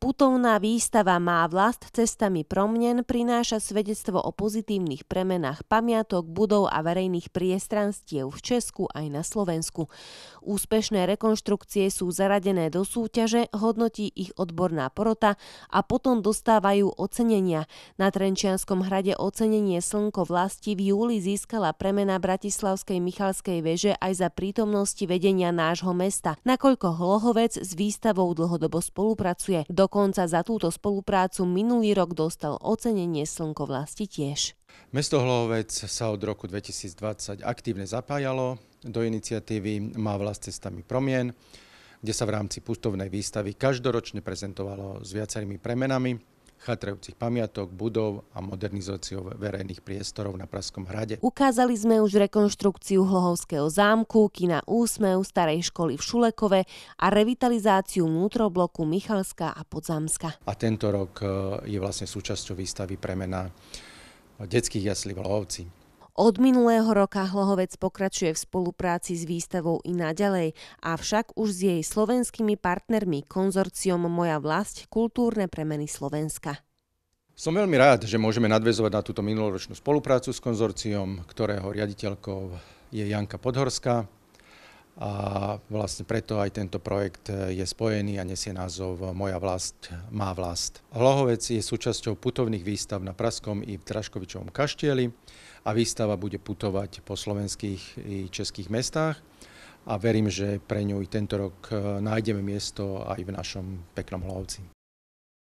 Putovná výstava Má vlast cestami promnen prináša svedectvo o pozitívnych premenách pamiatok, budov a verejných priestranstiev v Česku aj na Slovensku. Úspešné rekonštrukcie sú zaradené do súťaže, hodnotí ich odborná porota a potom dostávajú ocenenia. Na Trenčianskom hrade ocenenie Slnko vlasti v júli získala premena Bratislavskej Michalskej veže aj za prítomnosti vedenia nášho mesta, nakoľko Hlohovec s výstavou dlhodobo spolupracuje. Do Dokonca za túto spoluprácu minulý rok dostal ocenenie Slnko vlasti tiež. Mesto Hlohovec sa od roku 2020 aktívne zapájalo do iniciatívy Má vlast cestami promien, kde sa v rámci pustovnej výstavy každoročne prezentovalo s viacerými premenami chatrajúcich pamiatok, budov a modernizáciou verejných priestorov na Praskom hrade. Ukázali sme už rekonštrukciu Hlohovského zámku, kina Úsmev, starej školy v Šulekove a revitalizáciu vnútrobloku Michalska a Podzámska. A tento rok eh, je vlastne súčasťou výstavy premena detských jaslí v Hlohovci. Od minulého roka Hlohovec pokračuje v spolupráci s výstavou i naďalej, avšak už s jej slovenskými partnermi konzorciom Moja vlast kultúrne premeny Slovenska. Som veľmi rád, že môžeme nadväzovať na túto minuloročnú spoluprácu s konzorciom, ktorého riaditeľkou je Janka Podhorská. A vlastne preto aj tento projekt e, je spojený a nesie názov e, Moja vlast má vlast. Hlohovec je súčasťou putovných výstav na Praskom i v Traškovičovom kaštieli a výstava bude putovať po slovenských i českých mestách a verím, že pre ňu i tento rok e, nájdeme miesto aj v našom peknom Hlohovci.